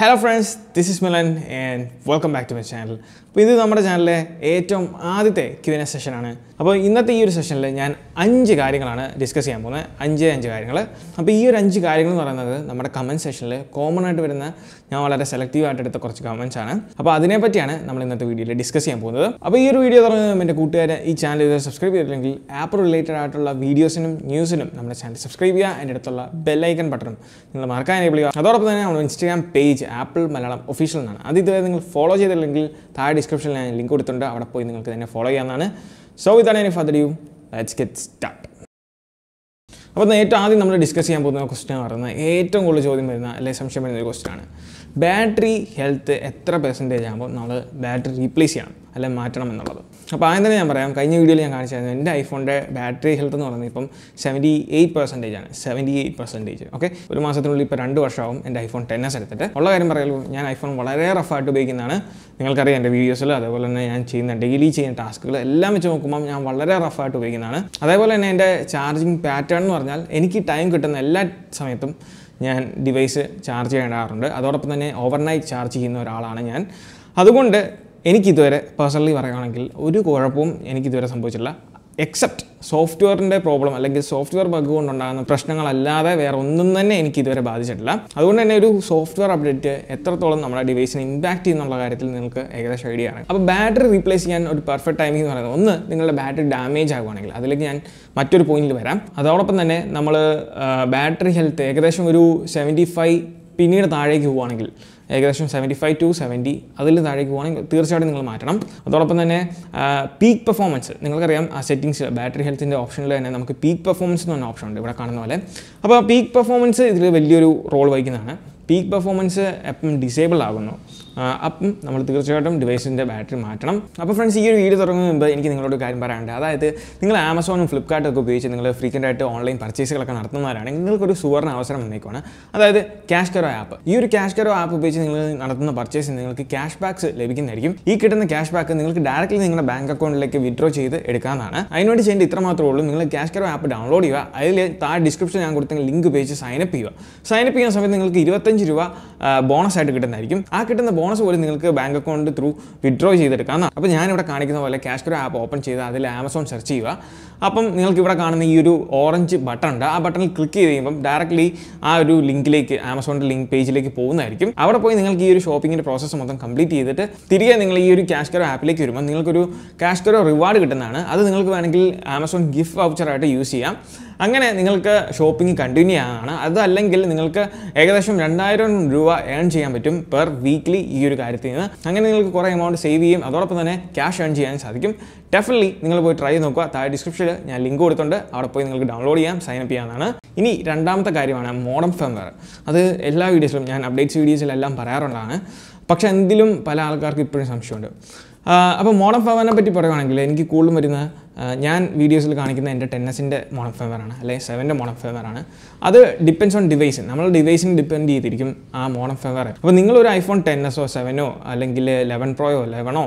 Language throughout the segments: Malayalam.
hello friends this is Milan and welcome back to my channel അപ്പോൾ ഇത് നമ്മുടെ ചാനലിലെ ഏറ്റവും ആദ്യത്തെ ക്യൂന സെഷനാണ് അപ്പോൾ ഇന്നത്തെ ഈ ഒരു സെഷനിൽ ഞാൻ അഞ്ച് കാര്യങ്ങളാണ് ഡിസ്കസ് ചെയ്യാൻ പോകുന്നത് അഞ്ച് അഞ്ച് കാര്യങ്ങൾ അപ്പോൾ ഈ ഒരു അഞ്ച് കാര്യങ്ങൾ എന്ന് പറയുന്നത് നമ്മുടെ കമൻറ്റ് സെഷനിൽ കോമൺ ആയിട്ട് വരുന്ന ഞാൻ വളരെ സെലക്റ്റീവ് ആയിട്ട് എടുത്ത കുറച്ച് കമൻസ് ആണ് അപ്പോൾ അതിനെപ്പറ്റിയാണ് നമ്മൾ ഇന്നത്തെ വീഡിയോയിൽ ഡിസ്കസ് ചെയ്യാൻ പോകുന്നത് അപ്പോൾ ഈ ഒരു വീഡിയോ തുടങ്ങുന്നത് എൻ്റെ കൂട്ടുകാരെ ഈ ചാനൽ ഇത് സബ്സ്ക്രൈബ് ചെയ്തിട്ടില്ലെങ്കിൽ ആപ്പ് റിലേറ്റഡ് ആയിട്ടുള്ള വീഡിയോസിനും ന്യൂസിനും നമ്മുടെ ചാനൽ സബ്സ്ക്രൈബ് ചെയ്യുക എൻ്റെ അടുത്തുള്ള ബെല്ലൈക്കൺ ബട്ടണും നിങ്ങൾ മറക്കാൻ വിളിക്കുക ചെയ്യുക അതോടൊപ്പം തന്നെ നമ്മുടെ Instagram page Apple Malayalam official എന്നാണ് അത് ഇതുവരെ നിങ്ങൾ ഫോളോ ചെയ്തിട്ടില്ലെങ്കിൽ താഴെ ഡിസ്ക്രിപ്ഷനിൽ ഞാൻ ലിങ്ക് കൊടുത്തിട്ടുണ്ട് അവിടെ പോയി നിങ്ങൾക്ക് തന്നെ ഫോളോ ചെയ്യാവുന്നതാണ് സോ ഇതാണ് എനിക്ക് ഫദർ യു ലെറ്റ്സ് ഗെറ്റ് സ്റ്റാർട്ട് അപ്പോൾ ഏറ്റവും ആദ്യം നമ്മൾ ഡിസ്കസ് ചെയ്യാൻ പോകുന്ന ക്വസ്റ്റ്യൻ പറയുന്നത് ഏറ്റവും കൂടുതൽ ചോദ്യം വരുന്ന അല്ലെങ്കിൽ സംശയം വരുന്ന ഒരു ക്വസ്റ്റ്യൻ ആണ് ബാറ്ററി ഹെൽത്ത് എത്ര പെർസെൻറ്റേജ് ആകുമ്പോൾ നമ്മൾ ബാറ്ററി റീപ്ലേസ് ചെയ്യണം അല്ലെങ്കിൽ മാറ്റണം എന്നുള്ളത് അപ്പോൾ ആദ്യം തന്നെ ഞാൻ പറയാം കഴിഞ്ഞ വീഡിയോയിൽ ഞാൻ കാണിച്ചായിരുന്നു എൻ്റെ ഐഫോണിൻ്റെ ബാറ്ററി ഹെൽത്ത് എന്ന് പറയുന്നത് ഇപ്പം സെവൻറ്റി എയ്റ്റ് പെർസെൻറ്റേജ് ആണ് സെവൻറ്റി എയ്റ്റ് പെർസെൻറ്റേജ് ഓക്കെ ഒരു മാസത്തിനുള്ളിൽ ഇപ്പോൾ രണ്ട് വർഷമാവും എൻ്റെ ഐഫോൺ ടെൻ എസ് എടുത്തിട്ട് ഉള്ള കാര്യം പറയുമ്പോൾ ഞാൻ ഐഫോൺ വളരെ റഫായിട്ട് ഉപയോഗിക്കുന്നതാണ് നിങ്ങൾക്കറിയാം എൻ്റെ വീഡിയോസിൽ അതേപോലെ തന്നെ ഞാൻ ചെയ്യുന്ന ഡെയിലി ചെയ്യുന്ന ടാസ്കുകൾ എല്ലാം വെച്ച് നോക്കുമ്പോൾ ഞാൻ വളരെ റഫായിട്ട് ഉപയോഗിക്കുന്നതാണ് അതേപോലെ തന്നെ എൻ്റെ ചാർജിങ് പാറ്റേൺ എന്ന് പറഞ്ഞാൽ എനിക്ക് ടൈം കിട്ടുന്ന എല്ലാ സമയത്തും ഞാൻ ഡിവൈസ് ചാർജ് ചെയ്യേണ്ടാറുണ്ട് അതോടൊപ്പം തന്നെ ഓവർനൈറ്റ് ചാർജ് ചെയ്യുന്ന ഒരാളാണ് ഞാൻ അതുകൊണ്ട് എനിക്കിതുവരെ പേഴ്സണലി പറയുകയാണെങ്കിൽ ഒരു കുഴപ്പവും എനിക്കിതുവരെ സംഭവിച്ചിട്ടില്ല എക്സെപ്റ്റ് സോഫ്റ്റ്വെയറിൻ്റെ പ്രോബ്ലം അല്ലെങ്കിൽ സോഫ്റ്റ്വെയർ ബഗ് കൊണ്ടുണ്ടാകുന്ന പ്രശ്നങ്ങളല്ലാതെ വേറെ ഒന്നും തന്നെ എനിക്ക് ഇതുവരെ ബാധിച്ചിട്ടില്ല അതുകൊണ്ട് തന്നെ ഒരു സോഫ്റ്റ്വെയർ അപ്ഡേറ്റ് എത്രത്തോളം നമ്മുടെ ഡിവൈസിന് ഇമ്പാക്ട് ചെയ്യുന്നുള്ള കാര്യത്തിൽ നിങ്ങൾക്ക് ഏകദേശം ഐഡിയ ആണ് അപ്പോൾ ബാറ്ററി റീപ്ലേസ് ചെയ്യാൻ ഒരു പെർഫെക്റ്റ് ടൈമിംഗ് എന്ന് പറയുന്നത് ഒന്ന് നിങ്ങളുടെ ബാറ്ററി ഡാമേജ് ആകുവാണെങ്കിൽ അതിലേക്ക് ഞാൻ മറ്റൊരു പോയിന്റിൽ വരാം അതോടൊപ്പം തന്നെ നമ്മൾ ബാറ്ററി ഹെൽത്ത് ഏകദേശം ഒരു സെവൻറ്റി ഫൈവ് പിന്നീട് താഴേക്ക് പോവുകയാണെങ്കിൽ ഏകദേശം സെവൻറ്റി ഫൈവ് ടു സെവൻറ്റി അതിൽ താഴേക്ക് പോകണമെങ്കിൽ തീർച്ചയായിട്ടും നിങ്ങൾ മാറ്റണം അതോടൊപ്പം തന്നെ പീക്ക് പെർഫോമൻസ് നിങ്ങൾക്കറിയാം ആ സെറ്റിങ്സ് ബാറ്ററി ഹെൽത്തിൻ്റെ ഓപ്ഷനിൽ തന്നെ നമുക്ക് പീക്ക് പെർഫോമൻസ് എന്ന് പറഞ്ഞ ഓപ്ഷൻ ഉണ്ട് ഇവിടെ കാണുന്ന പോലെ അപ്പോൾ പീക്ക് പെർഫോമൻസ് ഇതിൽ വലിയൊരു റോൾ വഹിക്കുന്നതാണ് പീക്ക് പെർഫോമൻസ് എപ്പം ഡിസേബിൾ ആകുന്നു അപ്പം നമ്മൾ തീർച്ചയായിട്ടും ഡിവൈസിൻ്റെ ബാറ്ററി മാറ്റണം അപ്പോൾ ഫ്രണ്ട്സ് ഈ ഒരു വീഡിയോ തുടങ്ങുന്ന മുമ്പ് എനിക്ക് നിങ്ങളോട് കാര്യം പറയാനുണ്ട് അതായത് നിങ്ങൾ ആമസോണും ഫ്ലിപ്കാർട്ടും ഒക്കെ ഉപയോഗിച്ച് നിങ്ങൾ ഫ്രീക്വൻ്റ് ആയിട്ട് ഓൺലൈൻ പർച്ചേസുകളൊക്കെ നടത്തുന്നവരാണെങ്കിൽ നിങ്ങൾക്കൊരു സുവർണ അവസരം വന്നേക്കുവാണ് അതായത് ക്യാഷ് കെറോ ആപ്പ് ഈ ഒരു ക്യാഷ് കെറോ ആപ്പ് ഉപയോഗിച്ച് നിങ്ങൾ നടത്തുന്ന പർച്ചേസ് നിങ്ങൾക്ക് ക്യാഷ് ബാക്ക്സ് ലഭിക്കുന്നതായിരിക്കും ഈ കിട്ടുന്ന ക്യാഷ് ബാക്ക് നിങ്ങൾക്ക് ഡയറക്റ്റ്ലി നിങ്ങളുടെ ബാങ്ക് അക്കൗണ്ടിലേക്ക് വിഡ്രോ ചെയ്ത് എടുക്കാമെന്നാണ് അതിനുവേണ്ടി ചെയ്യേണ്ട ഇത്ര മാത്രമേ ഉള്ളൂ നിങ്ങൾ ക്യാഷ് കെറോ ആപ്പ് ഡൗൺലോഡ് ചെയ്യുക അതിൽ താഴെ ഡിസ്ക്രിപ്ഷൻ ഞാൻ കൊടുത്ത ലിങ്ക് ഉപയോഗിച്ച് സൈനപ്പ് ചെയ്യുക സൈനപ്പ് ചെയ്യുന്ന സമയത്ത് നിങ്ങൾക്ക് ഇരുപത്തഞ്ച് രൂപ ബോണസ് ആയിട്ട് കിട്ടുന്നതായിരിക്കും ആ കിട്ടുന്ന ബോണസ് പോലും നിങ്ങൾക്ക് ബാങ്ക് അക്കൗണ്ട് ത്രൂ വിഡ്രോ ചെയ്തെടുക്കാം അപ്പോൾ ഞാനിവിടെ കാണിക്കുന്ന പോലെ ക്യാഷ് ക്രോ ആപ്പ് ഓപ്പൺ ചെയ്ത് അതിൽ ആമസോൺ സെർച്ച് ചെയ്യുക അപ്പം നിങ്ങൾക്ക് ഇവിടെ കാണുന്ന ഈ ഒരു ഓറഞ്ച് ബട്ടൺ ഉണ്ട് ആ ബട്ടണിൽ ക്ലിക്ക് ചെയ്ത് കഴിയുമ്പം ഡയറക്റ്റ്ലി ആ ഒരു ലിങ്കിലേക്ക് ആമസോണിൻ്റെ ലിങ്ക് പേജിലേക്ക് പോകുന്നതായിരിക്കും അവിടെ പോയി നിങ്ങൾക്ക് ഈ ഒരു ഷോപ്പിങ്ങിൻ്റെ പ്രോസസ്സ് മൊത്തം കംപ്ലീറ്റ് ചെയ്തിട്ട് തിരികെ നിങ്ങൾ ഈ ഒരു ക്യാഷ് കെറോ ആപ്പിലേക്ക് വരുമ്പോൾ നിങ്ങൾക്കൊരു ക്യാഷ് കെറോ റിവാർഡ് കിട്ടുന്നതാണ് അത് നിങ്ങൾക്ക് വേണമെങ്കിൽ ആമസോൺ ഗിഫ്റ്റ് വൗച്ചറായിട്ട് യൂസ് ചെയ്യാം അങ്ങനെ നിങ്ങൾക്ക് ഷോപ്പിംഗ് കണ്ടിന്യൂ ആണ് അതല്ലെങ്കിൽ നിങ്ങൾക്ക് ഏകദേശം രണ്ടായിരം രൂപ ഏൺ ചെയ്യാൻ പറ്റും പെർ വീക്ക്ലി ഈ ഒരു കാര്യത്തിൽ നിന്ന് അങ്ങനെ നിങ്ങൾക്ക് കുറേ എമൗണ്ട് സേവ് ചെയ്യും അതോടൊപ്പം തന്നെ ക്യാഷ് ഏൺ ചെയ്യാൻ സാധിക്കും ഡെഫിനറ്റ്ലി നിങ്ങൾ പോയി ട്രൈ ചെയ്ത് നോക്കുക താഴെ ഡിസ്ക്രിപ്ഷനിൽ ഞാൻ ലിങ്ക് കൊടുത്തിട്ടുണ്ട് അവിടെ പോയി നിങ്ങൾക്ക് ഡൗൺലോഡ് ചെയ്യാം സൈൻ അപ്പ് ചെയ്യാവുന്നതാണ് ഇനി രണ്ടാമത്തെ കാര്യമാണ് മോഡം ഫെംവെയർ അത് എല്ലാ വീഡിയോസിലും ഞാൻ അപ്ഡേറ്റ്സ് വീഡിയോസിലെല്ലാം പറയാറുണ്ടാണ് പക്ഷെ എന്തിലും പല ആൾക്കാർക്ക് ഇപ്പോഴും സംശയമുണ്ട് അപ്പോൾ മോഡം ഫെവറിനെ പറ്റി പറയുകയാണെങ്കിൽ എനിക്ക് കൂടുതലും വരുന്ന ഞാൻ വീഡിയോസിൽ കാണിക്കുന്ന എൻ്റെ ടെന്നസിൻ്റെ മോഡൺ ഫെവറാണ് അല്ലെങ്കിൽ സെവൻ്റെ മോഡം ഫെവറാണ് അത് ഡിപ്പെൻസ് ഓൺ ഡിവൈസ് നമ്മൾ ഡിവൈസിന് ഡിപ്പെൻഡ് ചെയ്തിരിക്കും ആ മോഡം ഫെവർ അപ്പോൾ നിങ്ങളൊരു ഐഫോൺ ടെന്നസോ സെവനോ അല്ലെങ്കിൽ ലെവൻ പ്രോയോ ലെവനോ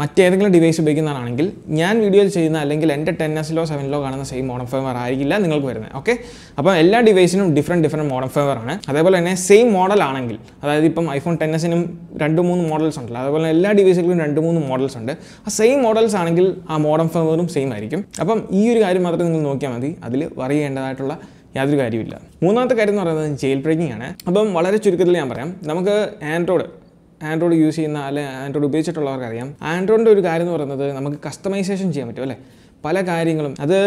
മറ്റേതെങ്കിലും ഡിവൈസ് ഉപയോഗിക്കുന്നതാണെങ്കിൽ ഞാൻ വീഡിയോയിൽ ചെയ്യുന്ന അല്ലെങ്കിൽ എൻ്റെ ടെൻ എസിലോ സെവനിലോ കാണുന്ന സെയിം ഫേവർ ആയിരിക്കില്ല നിങ്ങൾക്ക് വരുന്നത് ഓക്കെ അപ്പോൾ എല്ലാ ഡിവൈസിനും ഡിഫറെൻറ്റ് ഡിഫറെൻറ്റ് ഫേവർ ആണ് അതേപോലെ തന്നെ സെയിം മോഡൽ ആണെങ്കിൽ അതായത് ഇപ്പം ഐഫോൺ ടെൻ എസിനും രണ്ട് മൂന്ന് മോഡൽസ് ഉണ്ടല്ലോ അതേപോലെ എല്ലാ ഡിവൈസുകളും രണ്ട് മൂന്ന് മോഡൽസ് ഉണ്ട് ആ സെയിം മോഡൽസ് ആണെങ്കിൽ ആ ഫേവറും സെയിം ആയിരിക്കും അപ്പം ഈ ഒരു കാര്യം മാത്രം നിങ്ങൾ നോക്കിയാൽ മതി അതിൽ വറിയേണ്ടതായിട്ടുള്ള യാതൊരു കാര്യമില്ല മൂന്നാമത്തെ കാര്യം എന്ന് പറയുന്നത് ജയിൽ ബ്രേക്കിംഗ് ആണ് അപ്പം വളരെ ചുരുക്കത്തിൽ ഞാൻ പറയാം നമുക്ക് ആൻഡ്രോയിഡ് ആൻഡ്രോയിഡ് യൂസ് ചെയ്യുന്ന അല്ലെങ്കിൽ ആൻഡ്രോയിഡ് ഉപയോഗിച്ചിട്ടുള്ളവർക്കറിയാം ആൻഡ്രോയിഡിൻ്റെ ഒരു കാര്യം എന്ന് പറയുന്നത് നമുക്ക് കസ്റ്റമൈസേഷൻ ചെയ്യാൻ പറ്റും അല്ലേ പല കാര്യങ്ങളും അത്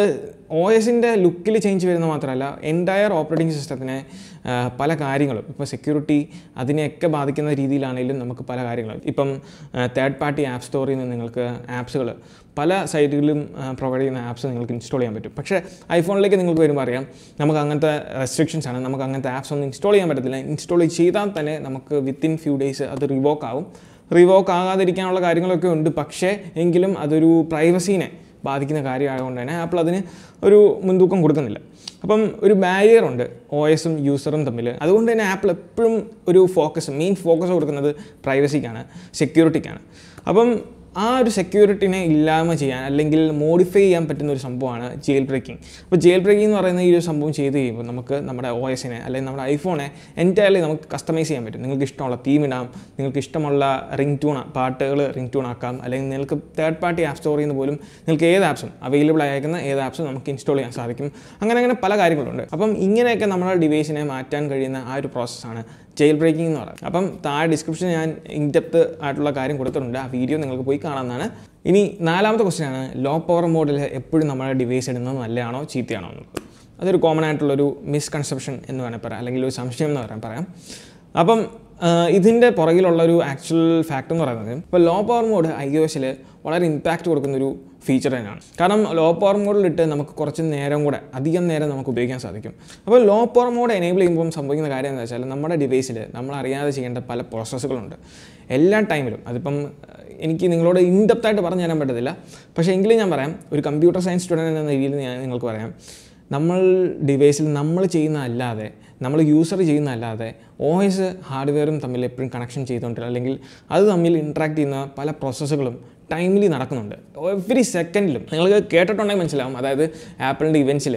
ഒ എസിൻ്റെ ലുക്കിൽ ചേഞ്ച് വരുന്ന മാത്രമല്ല എൻറ്റയർ ഓപ്പറേറ്റിംഗ് സിസ്റ്റത്തിനെ പല കാര്യങ്ങളും ഇപ്പോൾ സെക്യൂരിറ്റി അതിനെയൊക്കെ ബാധിക്കുന്ന രീതിയിലാണെങ്കിലും നമുക്ക് പല കാര്യങ്ങളും ഇപ്പം തേർഡ് പാർട്ടി ആപ്പ് സ്റ്റോറിൽ നിന്ന് നിങ്ങൾക്ക് ആപ്സുകൾ പല സൈറ്റുകളിലും പ്രൊവൈഡ് ചെയ്യുന്ന ആപ്സ് നിങ്ങൾക്ക് ഇൻസ്റ്റാൾ ചെയ്യാൻ പറ്റും പക്ഷേ ഐഫോണിലേക്ക് നിങ്ങൾക്ക് വരുമ്പോൾ അറിയാം നമുക്ക് അങ്ങനത്തെ റെസ്ട്രിക്ഷൻസ് ആണ് നമുക്ക് അങ്ങനത്തെ ആപ്സ് ഒന്നും ഇൻസ്റ്റാൾ ചെയ്യാൻ പറ്റത്തില്ല ഇൻസ്റ്റാൾ ചെയ്താൽ തന്നെ നമുക്ക് വിത്തിൻ ഫ്യൂ ഡേയ്സ് അത് റിവോക്ക് ആവും റിവോക്ക് ആകാതിരിക്കാനുള്ള കാര്യങ്ങളൊക്കെ ഉണ്ട് പക്ഷേ എങ്കിലും അതൊരു പ്രൈവസീനെ ബാധിക്കുന്ന കാര്യമായതുകൊണ്ട് തന്നെ ആപ്പിൾ അതിന് ഒരു മുൻതൂക്കം കൊടുക്കുന്നില്ല അപ്പം ഒരു ബാരിയർ ഉണ്ട് ഒ എസും യൂസറും തമ്മിൽ അതുകൊണ്ട് തന്നെ ആപ്പിൾ എപ്പോഴും ഒരു ഫോക്കസ് മെയിൻ ഫോക്കസ് കൊടുക്കുന്നത് പ്രൈവസിക്കാണ് സെക്യൂരിറ്റിക്കാണ് അപ്പം ആ ഒരു സെക്യൂരിറ്റിനെ ഇല്ലായ്മ ചെയ്യാൻ അല്ലെങ്കിൽ മോഡിഫൈ ചെയ്യാൻ പറ്റുന്ന ഒരു സംഭവമാണ് ജയിൽ ബ്രേക്കിംഗ് അപ്പോൾ ജയിൽ ബ്രേക്കിംഗ് എന്ന് പറയുന്ന ഈ ഒരു സംഭവം ചെയ്ത് കഴിയുമ്പോൾ നമുക്ക് നമ്മുടെ ഒ എസിനെ അല്ലെങ്കിൽ നമ്മുടെ ഐഫോണെ എൻറ്റയർലി നമുക്ക് കസ്റ്റമൈസ് ചെയ്യാൻ പറ്റും നിങ്ങൾക്ക് ഇഷ്ടമുള്ള തീം ഇടാം നിങ്ങൾക്ക് ഇഷ്ടമുള്ള റിംഗ് ട്യൂൺ പാട്ടുകൾ റിംഗ് ടൂൺ ആക്കാം അല്ലെങ്കിൽ നിങ്ങൾക്ക് തേർഡ് പാർട്ടി ആപ്പ് സ്റ്റോർ ചെയ്യുന്ന പോലും നിങ്ങൾക്ക് ഏത് ആപ്സും അവൈലബിൾ ആയിരിക്കുന്ന ഏത് ആപ്സും നമുക്ക് ഇൻസ്റ്റാൾ ചെയ്യാൻ സാധിക്കും അങ്ങനെ അങ്ങനെ പല കാര്യങ്ങളുണ്ട് അപ്പം ഇങ്ങനെയൊക്കെ നമ്മുടെ ഡിവൈസിനെ മാറ്റാൻ കഴിയുന്ന ആ ഒരു പ്രോസസ്സാണ് ജയിൽ ബ്രേക്കിംഗ് എന്ന് പറയുന്നത് അപ്പം താഴെ ഡിസ്ക്രിപ്ഷൻ ഞാൻ ഇൻഡെപ്ത് ആയിട്ടുള്ള കാര്യം കൊടുത്തിട്ടുണ്ട് ആ വീഡിയോ നിങ്ങൾക്ക് പോയി കാണാമെന്നാണ് ഇനി നാലാമത്തെ ക്വസ്റ്റ്യൻ ആണ് ലോ പവർ മോഡിൽ എപ്പോഴും നമ്മുടെ ഡിവൈസ് ഇടുന്നത് നല്ലതാണോ ചീത്തയാണോ എന്നുള്ളത് അതൊരു കോമൺ ആയിട്ടുള്ളൊരു മിസ്കൺസെപ്ഷൻ എന്ന് വേണമെങ്കിൽ പറയാം അല്ലെങ്കിൽ ഒരു സംശയം എന്ന് പറയാൻ പറയാം അപ്പം ഇതിൻ്റെ പുറകിലുള്ളൊരു ആക്ച്വൽ ഫാക്റ്റ് എന്ന് പറയുന്നത് ഇപ്പോൾ low power mode I O എസിൽ വളരെ ഇമ്പാക്റ്റ് കൊടുക്കുന്നൊരു ഫീച്ചർ തന്നെയാണ് കാരണം ലോ പവർ മോഡിലിട്ട് നമുക്ക് കുറച്ച് നേരം കൂടെ അധികം നേരം നമുക്ക് ഉപയോഗിക്കാൻ സാധിക്കും അപ്പോൾ ലോ പവർ മോഡ് എനേബിൾ ചെയ്യുമ്പോൾ സംഭവിക്കുന്ന കാര്യം എന്താ വെച്ചാൽ നമ്മുടെ ഡിവൈസിൽ നമ്മൾ അറിയാതെ ചെയ്യേണ്ട പല പ്രോസസ്സുകളുണ്ട് എല്ലാ ടൈമിലും അതിപ്പം എനിക്ക് നിങ്ങളോട് ഇൻഡെപ്തായിട്ട് പറഞ്ഞു തരാൻ പറ്റത്തില്ല പക്ഷേ എങ്കിലും ഞാൻ പറയാം ഒരു കമ്പ്യൂട്ടർ സയൻസ് സ്റ്റുഡൻറ്റ് എന്ന രീതിയിൽ ഞാൻ നിങ്ങൾക്ക് പറയാം നമ്മൾ ഡിവൈസിൽ നമ്മൾ ചെയ്യുന്ന അല്ലാതെ നമ്മൾ യൂസർ ചെയ്യുന്ന അല്ലാതെ ഒ എസ് ഹാർഡ്വെയറും തമ്മിൽ എപ്പോഴും കണക്ഷൻ ചെയ്തുകൊണ്ടിരിക്കുക അല്ലെങ്കിൽ അത് തമ്മിൽ ഇൻട്രാക്ട് ചെയ്യുന്ന പല പ്രോസസ്സുകളും ടൈമിലി നടക്കുന്നുണ്ട് എവറി സെക്കൻഡിലും നിങ്ങൾക്ക് കേട്ടിട്ടുണ്ടെങ്കിൽ മനസ്സിലാവും അതായത് ആപ്പിളിൻ്റെ ഇവൻസിൽ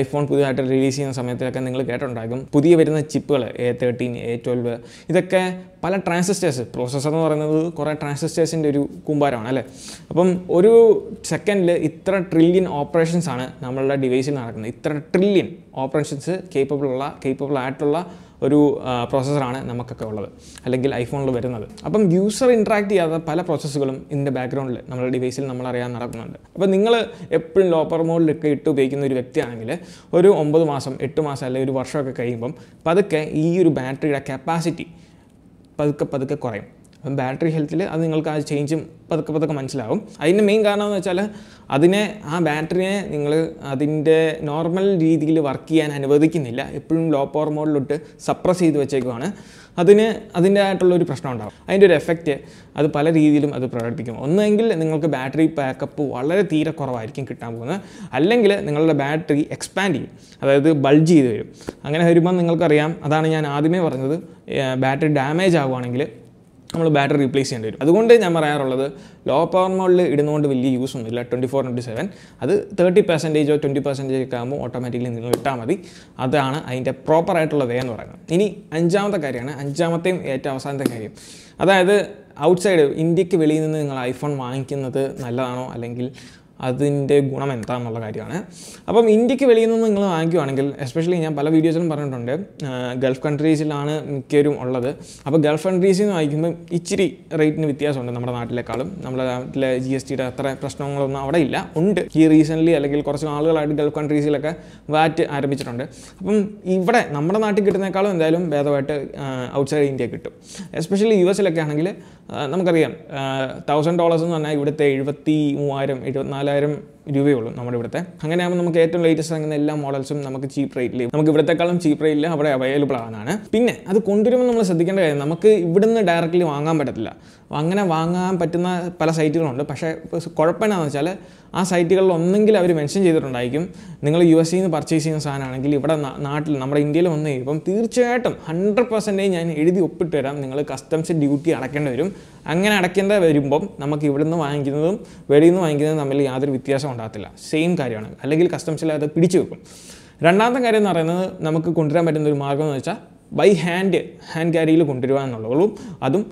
ഐഫോൺ പുതിയതായിട്ട് റിലീസ് ചെയ്യുന്ന സമയത്തിലൊക്കെ നിങ്ങൾ കേട്ടിട്ടുണ്ടാകും പുതിയ വരുന്ന ചിപ്പുകൾ എ തേർട്ടീൻ എ ട്വൽവ് ഇതൊക്കെ പല ട്രാൻസിസ്റ്റേഴ്സ് പ്രോസസ്സർ എന്ന് പറയുന്നത് കുറേ ട്രാൻസിസ്റ്റേഴ്സിൻ്റെ ഒരു കൂമ്പാരമാണ് അല്ലേ അപ്പം ഒരു സെക്കൻഡിൽ ഇത്ര ട്രില്യൺ ഓപ്പറേഷൻസ് ആണ് നമ്മളുടെ ഡിവൈസിൽ നടക്കുന്നത് ഇത്ര ട്രില്യൺ ഓപ്പറേഷൻസ് കേപ്പബിൾ ഉള്ള കേപ്പബിൾ ആയിട്ടുള്ള ഒരു പ്രോസസ്സറാണ് നമുക്കൊക്കെ ഉള്ളത് അല്ലെങ്കിൽ ഐഫോണിൽ വരുന്നത് അപ്പം യൂസർ ഇൻട്രാക്ട് ചെയ്യാത്ത പല പ്രോസസ്സുകളും ഇതിൻ്റെ ബാക്ക്ഗ്രൗണ്ടിൽ നമ്മുടെ ഡിവൈസിൽ നമ്മൾ അറിയാൻ നടക്കുന്നുണ്ട് അപ്പോൾ നിങ്ങൾ എപ്പോഴും ലോപ്പർ മോഡിലൊക്കെ ഇട്ട് ഉപയോഗിക്കുന്ന ഒരു വ്യക്തിയാണെങ്കിൽ ഒരു ഒമ്പത് മാസം എട്ട് മാസം അല്ലെങ്കിൽ ഒരു വർഷമൊക്കെ കഴിയുമ്പം പതുക്കെ ഈ ഒരു ബാറ്ററിയുടെ കപ്പാസിറ്റി പതുക്കെ പതുക്കെ കുറയും അപ്പം ബാറ്ററി ഹെൽത്തിൽ അത് നിങ്ങൾക്ക് ആ ചേഞ്ചും പതുക്കെ പതുക്കെ മനസ്സിലാവും അതിൻ്റെ മെയിൻ കാരണം എന്ന് വെച്ചാൽ അതിനെ ആ ബാറ്ററിനെ നിങ്ങൾ അതിൻ്റെ നോർമൽ രീതിയിൽ വർക്ക് ചെയ്യാൻ അനുവദിക്കുന്നില്ല എപ്പോഴും ലോ പവർ മോഡിലോട്ട് സപ്രസ് ചെയ്ത് വെച്ചേക്കുവാണ് അതിന് അതിൻ്റെതായിട്ടുള്ള ഒരു പ്രശ്നം ഉണ്ടാകും അതിൻ്റെ ഒരു എഫക്റ്റ് അത് പല രീതിയിലും അത് പ്രകടിപ്പിക്കും ഒന്നെങ്കിൽ നിങ്ങൾക്ക് ബാറ്ററി ബാക്കപ്പ് വളരെ തീരെ കുറവായിരിക്കും കിട്ടാൻ പോകുന്നത് അല്ലെങ്കിൽ നിങ്ങളുടെ ബാറ്ററി എക്സ്പാൻഡ് ചെയ്യും അതായത് ബൾജ് ചെയ്ത് വരും അങ്ങനെ വരുമ്പോൾ നിങ്ങൾക്കറിയാം അതാണ് ഞാൻ ആദ്യമേ പറഞ്ഞത് ബാറ്ററി ഡാമേജ് ആകുവാണെങ്കിൽ നമ്മൾ ബാറ്ററി റീപ്ലേസ് ചെയ്യേണ്ടി വരും അതുകൊണ്ട് ഞാൻ പറയാറുള്ളത് ലോ പവർ മോഡിൽ ഇടുന്നതുകൊണ്ട് വലിയ യൂസ് ഒന്നുമില്ല ട്വൻറ്റി ഫോർ ട്വൻറ്റി സെവൻ അത് തേർട്ടി പെർസെൻറ്റേജോ ട്വൻറ്റി പെർസെൻറ്റേജ് ഒക്കെ ആകുമ്പോൾ ഓട്ടോമാറ്റിക്കലി നിങ്ങൾ ഇട്ടാൽ മതി അതാണ് അതിൻ്റെ പ്രോപ്പറായിട്ടുള്ള വേ എന്ന് പറയുന്നത് ഇനി അഞ്ചാമത്തെ കാര്യമാണ് അഞ്ചാമത്തെയും ഏറ്റവും അവസാനത്തെ കാര്യം അതായത് ഔട്ട്സൈഡ് ഇന്ത്യക്ക് വെളിയിൽ നിന്ന് നിങ്ങൾ ഐഫോൺ വാങ്ങിക്കുന്നത് നല്ലതാണോ അല്ലെങ്കിൽ അതിൻ്റെ ഗുണം എന്താണെന്നുള്ള കാര്യമാണ് അപ്പം ഇന്ത്യക്ക് വെളിയിൽ നിന്ന് നിങ്ങൾ വാങ്ങിക്കുവാണെങ്കിൽ എസ്പെഷ്യലി ഞാൻ പല വീഡിയോസിലും പറഞ്ഞിട്ടുണ്ട് ഗൾഫ് കൺട്രീസിലാണ് മിക്കവരും ഉള്ളത് അപ്പോൾ ഗൾഫ് കൺട്രീസിൽ നിന്ന് വാങ്ങിക്കുമ്പോൾ ഇച്ചിരി റേറ്റിന് വ്യത്യാസമുണ്ട് നമ്മുടെ നാട്ടിലേക്കാളും നമ്മുടെ നാട്ടിലെ ജി എസ് ടിയുടെ അത്ര പ്രശ്നങ്ങളൊന്നും അവിടെ ഇല്ല ഉണ്ട് ഈ റീസെൻ്റ്ലി അല്ലെങ്കിൽ കുറച്ച് നാളുകളായിട്ട് ഗൾഫ് കൺട്രീസിലൊക്കെ വാറ്റ് ആരംഭിച്ചിട്ടുണ്ട് അപ്പം ഇവിടെ നമ്മുടെ നാട്ടിൽ കിട്ടുന്നേക്കാളും എന്തായാലും ഭേദമായിട്ട് ഔട്ട്സൈഡ് ഇന്ത്യ കിട്ടും എസ്പെഷ്യലി യു എസിലൊക്കെ ആണെങ്കിൽ നമുക്കറിയാം തൗസൻഡ് ഡോളേഴ്സ് എന്ന് പറഞ്ഞാൽ ഇവിടുത്തെ എഴുപത്തി മൂവായിരം എഴുപത്തിനാലായിരം രൂപയുള്ളൂ നമ്മുടെ ഇവിടുത്തെ അങ്ങനെ ആകുമ്പോൾ നമുക്ക് ഏറ്റവും ലേറ്റസ്റ്റ് ഇറങ്ങുന്ന എല്ലാ മോഡൽസും നമുക്ക് ചീപ്പ് റേറ്റിൽ നമുക്ക് ഇവിടത്തെക്കാളും ചീപ്പ് റേറ്റിൽ അവിടെ അവൈലബിൾ ആണെന്നാണ് പിന്നെ അത് കൊണ്ടുവരുമ്പോൾ നമ്മൾ ശ്രദ്ധിക്കേണ്ട കാര്യം നമുക്ക് ഇവിടുന്ന് ഡയറക്റ്റ്ലി വാങ്ങാൻ പറ്റത്തില്ല അങ്ങനെ വാങ്ങാൻ പറ്റുന്ന പല സൈറ്റുകളുണ്ട് പക്ഷേ കുഴപ്പമെന്നാന്ന് വെച്ചാൽ ആ സൈറ്റുകളിൽ ഒന്നെങ്കിൽ അവർ മെൻഷൻ ചെയ്തിട്ടുണ്ടായിരിക്കും നിങ്ങൾ യു എസ് നിന്ന് പർച്ചേസ് ചെയ്യുന്ന സാധനമാണെങ്കിൽ ഇവിടെ നാട്ടിൽ നമ്മുടെ ഇന്ത്യയിൽ വന്ന് കഴിയുമ്പം തീർച്ചയായിട്ടും ഹൺഡ്രഡ് പെർസെൻറ്റേജ് ഞാൻ എഴുതി ഒപ്പിട്ട് തരാം നിങ്ങൾ കസ്റ്റംസ് ഡ്യൂട്ടി അടയ്ക്കേണ്ടി വരും അങ്ങനെ അടയ്ക്കേണ്ട വരുമ്പം നമുക്ക് ഇവിടെ നിന്ന് വാങ്ങിക്കുന്നതും വെളിയിൽ നിന്ന് വാങ്ങിക്കുന്നതും തമ്മിൽ യാതൊരു വ്യത്യാസം ഉണ്ടാകത്തില്ല സെയിം കാര്യമാണ് അല്ലെങ്കിൽ കസ്റ്റംസിൽ അത് പിടിച്ചു വെക്കും രണ്ടാമത്തെ കാര്യം എന്ന് പറയുന്നത് നമുക്ക് കൊണ്ടുവരാൻ പറ്റുന്ന ഒരു മാർഗ്ഗം എന്ന് വെച്ചാൽ ബൈ ഹാൻഡ് ഹാൻഡ് ക്യാരിയിൽ കൊണ്ടുവരിക എന്നുള്ളതും അതും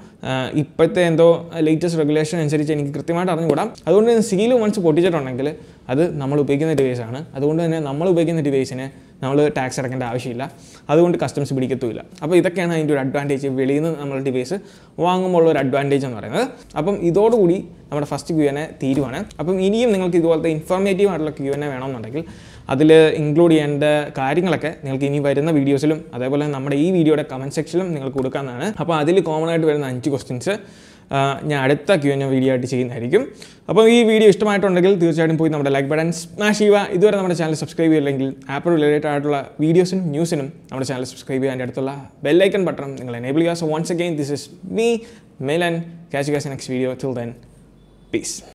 ഇപ്പോഴത്തെ എന്തോ ലേറ്റസ്റ്റ് റെഗുലേഷൻ അനുസരിച്ച് എനിക്ക് കൃത്യമായിട്ട് അറിഞ്ഞുകൂടാം അതുകൊണ്ട് സീല് വൺസ് പൊട്ടിച്ചിട്ടുണ്ടെങ്കിൽ അത് നമ്മൾ ഉപയോഗിക്കുന്ന ഡിവൈസാണ് അതുകൊണ്ട് തന്നെ നമ്മൾ ഉപയോഗിക്കുന്ന ഡിവൈസിനെ നമ്മൾ ടാക്സ് അടക്കേണ്ട ആവശ്യമില്ല അതുകൊണ്ട് കസ്റ്റംസ് പിടിക്കത്തുമില്ല അപ്പോൾ ഇതൊക്കെയാണ് അതിൻ്റെ ഒരു അഡ്വാൻറ്റേജ് വെളിയിൽ നിന്ന് നമ്മൾ ഡിവൈസ് വാങ്ങുമ്പോൾ ഉള്ള ഒരു അഡ്വാൻറ്റേജ് എന്ന് പറയുന്നത് അപ്പം ഇതോടുകൂടി നമ്മുടെ ഫസ്റ്റ് ക്യു എന്നെ തീരുവാണ് അപ്പം ഇനിയും നിങ്ങൾക്ക് ഇതുപോലത്തെ ഇൻഫോർമേറ്റീവ് ആയിട്ടുള്ള ക്യു എന്നെ വേണമെന്നുണ്ടെങ്കിൽ അതിൽ ഇൻക്ലൂഡ് ചെയ്യേണ്ട കാര്യങ്ങളൊക്കെ നിങ്ങൾക്ക് ഇനി വരുന്ന വീഡിയോസിലും അതേപോലെ നമ്മുടെ ഈ വീഡിയോയുടെ കമൻറ്റ് സെക്ഷനിലും നിങ്ങൾക്ക് കൊടുക്കാമെന്നാണ് അപ്പോൾ അതിൽ കോമൺ ആയിട്ട് വരുന്ന അഞ്ച് ക്വസ്റ്റ്യൻസ് ഞാൻ അടുത്ത ക്യൂ എൻ വീഡിയോ ആയിട്ട് ചെയ്യുന്നതായിരിക്കും അപ്പോൾ ഈ വീഡിയോ ഇഷ്ടമായിട്ടുണ്ടെങ്കിൽ തീർച്ചയായിട്ടും പോയി നമ്മുടെ ലൈക്ക് ബട്ടൺ സ്മാഷ് ചെയ്യുക ഇതുവരെ നമ്മുടെ ചാനൽ സബ്സ്ക്രൈബ് ചെയ്യില്ലെങ്കിൽ ആപ്പിൾ റിലേറ്റഡ് ആയിട്ടുള്ള വീഡിയോസിനും ന്യൂസിനും നമ്മുടെ ചാനൽ സബ്സ്ക്രൈബ് അതിൻ്റെ അടുത്തുള്ള ബെല്ലൈക്കൺ ബട്ടൺ നിങ്ങൾ എനേബിൾ ചെയ്യുക so once again this is me മെയിൻ ആൻഡ് ക്യാച്ച് ക്യാസ് next video till then piece